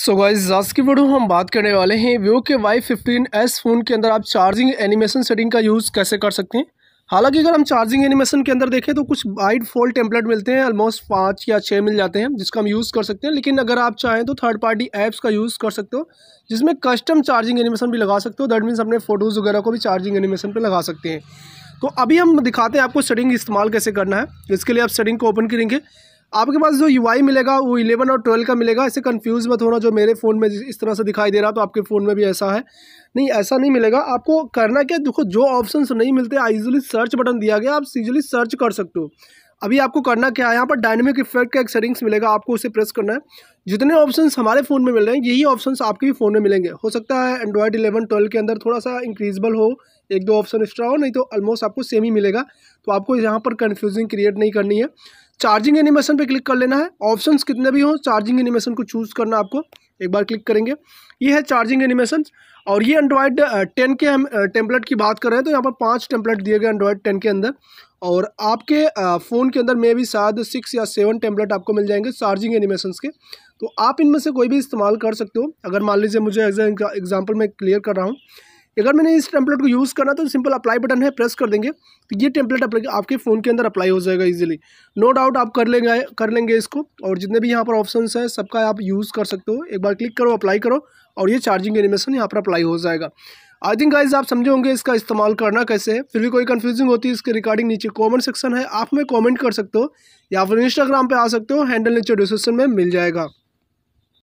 so guys आज की video हम बात करने वाले हैं व्यू के वाई फिफ्टीन एस फ़ोन के अंदर आप चार्जिंग एनिमेशन सेटिंग का यूज़ कैसे कर सकते हैं हालांकि अगर हम चार्जिंग एनिमेशन के अंदर देखें तो कुछ वाइड फॉल्ट टेम्पलेट मिलते हैं ऑलमोस्ट पाँच या छः मिल जाते हैं जिसका हम यूज़ कर सकते हैं लेकिन अगर आप चाहें तो थर्ड पार्टी ऐप्स का यूज़ कर सकते हो जिसमें कस्टम चार्जिंग एनिमेशन भी लगा सकते हो दैट मीन्स अपने फ़ोटोज़ वगैरह को भी चार्जिंग एनिमेशन पर लगा सकते हैं तो अभी हम दिखाते हैं आपको सेटिंग इस्तेमाल कैसे करना है इसके लिए आप सेटिंग को ओपन करेंगे आपके पास जो यू मिलेगा वो इलेवन और ट्वेल्व का मिलेगा ऐसे कन्फ्यूज़ मत होना जो मेरे फ़ोन में इस तरह से दिखाई दे रहा तो आपके फ़ोन में भी ऐसा है नहीं ऐसा नहीं मिलेगा आपको करना क्या देखो जो ऑप्शन नहीं मिलते ईजिली सर्च बटन दिया गया आप सीजली सर्च कर सकते हो अभी आपको करना क्या है यहाँ पर डायनेमिक इफेक्ट का एक सेटिंग्स मिलेगा आपको उसे प्रेस करना है जितने ऑप्शंस हमारे फ़ोन में मिल रहे हैं यही ऑप्शंस आपके भी फ़ोन में मिलेंगे हो सकता है एंड्रॉयड इलेवन ट्वेल्व के अंदर थोड़ा सा इंक्रीजबल हो एक दो ऑप्शन एक्स्ट्रा हो नहीं तो ऑलमोस्ट आपको सेम ही मिलेगा तो आपको यहाँ पर कन्फ्यूजिंग क्रिएट नहीं करनी है चार्जिंग एनिमेशन पे क्लिक कर लेना है ऑप्शंस कितने भी हों चार्जिंग एनिमेशन को चूज़ करना आपको एक बार क्लिक करेंगे ये है चार्जिंग एनिमेशन और ये एंड्रॉयड टेन के हम टेम्पलेट की बात कर रहे हैं तो यहाँ पर पाँच टेम्पलेट दिए गए एंड्रॉयड टेन के अंदर और आपके फ़ोन के अंदर मे भी शायद सिक्स या सेवन टेम्पलेट आपको मिल जाएंगे चार्जिंग एनिमेशन के तो आप इनमें से कोई भी इस्तेमाल कर सकते हो अगर मान लीजिए मुझे एग्जाम्पल मैं क्लियर कर रहा हूँ अगर मैंने इस टेम्पलेट को यूज़ करना तो सिंपल अप्लाई बटन है प्रेस कर देंगे तो ये टेम्पलेट आपके फ़ोन के अंदर अप्लाई हो जाएगा इजीली नो डाउट आप कर लेंगे कर लेंगे इसको और जितने भी यहाँ पर ऑप्शन है सबका आप यूज़ कर सकते हो एक बार क्लिक करो अप्लाई करो और ये चार्जिंग एनिमेशन यहाँ पर अप्लाई हो जाएगा आई थिंक गाइज आप समझे होंगे इसका इस्तेमाल करना कैसे है फिर भी कोई कन्फ्यूजिंग होती है इसके रिकॉर्डिंग नीचे कॉमेंट सेक्शन है आप में कमेंट कर सकते हो या फिर इंस्टाग्राम पर आ सकते हो हैंडल नीचे डिस्क्रिप्शन में मिल जाएगा